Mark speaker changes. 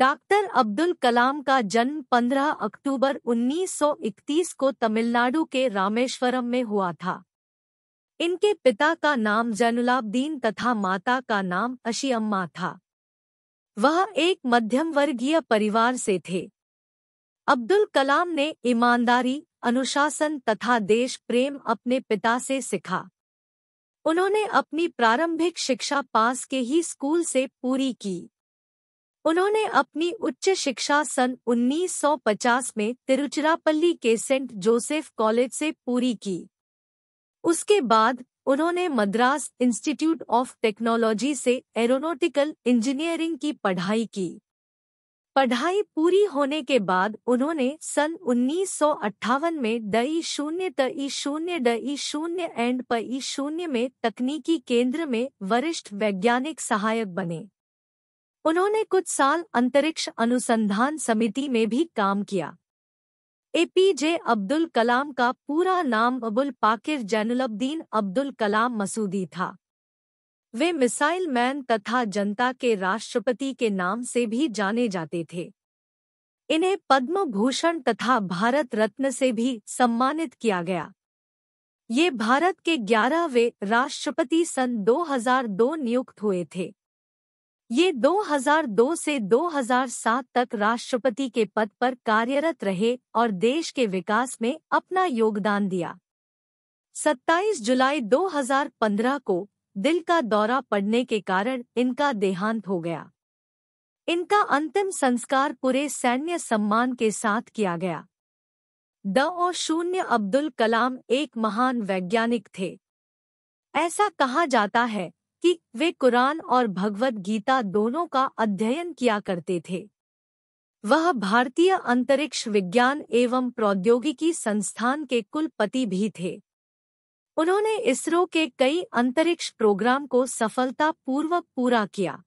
Speaker 1: doctor Abdul कलाम का जन्म 15 अक्टूबर 1931 को तमिलनाडु के रामेश्वरम में हुआ था इनके पिता का नाम जनुलाब्दीन तथा माता का नाम अशियम्मा था वह एक मध्यम वर्गीय परिवार से थे अब्दुल कलाम ने ईमानदारी अनुशासन तथा देश प्रेम अपने पिता से सीखा उन्होंने अपनी प्रारंभिक शिक्षा पास के ही स्कूल से पूरी की उन्होंने अपनी उच्च शिक्षा सन 1950 में तिरुचिरापल्ली के सेंट जोसेफ कॉलेज से पूरी की उसके बाद उन्होंने मद्रास इंस्टीट्यूट ऑफ टेक्नोलॉजी से एरोनोटिकल इंजीनियरिंग की पढ़ाई की पढ़ाई पूरी होने के बाद उन्होंने सन उन्नीस में दई शून्य तई शून्य डई शून्य एंड पई शून्य में तकनीकी केंद्र में वरिष्ठ वैज्ञानिक सहायक बने उन्होंने कुछ साल अंतरिक्ष अनुसंधान समिति में भी काम किया एपीजे अब्दुल कलाम का पूरा नाम अबुल पाकिर जैनुलब्दीन अब्दुल कलाम मसूदी था वे मिसाइल मैन तथा जनता के राष्ट्रपति के नाम से भी जाने जाते थे इन्हें पद्म भूषण तथा भारत रत्न से भी सम्मानित किया गया ये भारत के ग्यारहवें राष्ट्रपति सन 2002 नियुक्त हुए थे ये 2002 से 2007 तक राष्ट्रपति के पद पर कार्यरत रहे और देश के विकास में अपना योगदान दिया 27 जुलाई 2015 को दिल का दौरा पड़ने के कारण इनका देहांत हो गया इनका अंतिम संस्कार पूरे सैन्य सम्मान के साथ किया गया द और शून्य अब्दुल कलाम एक महान वैज्ञानिक थे ऐसा कहा जाता है कि वे कुरान और भगवत गीता दोनों का अध्ययन किया करते थे वह भारतीय अंतरिक्ष विज्ञान एवं प्रौद्योगिकी संस्थान के कुलपति भी थे उन्होंने इसरो के कई अंतरिक्ष प्रोग्राम को सफलतापूर्वक पूरा किया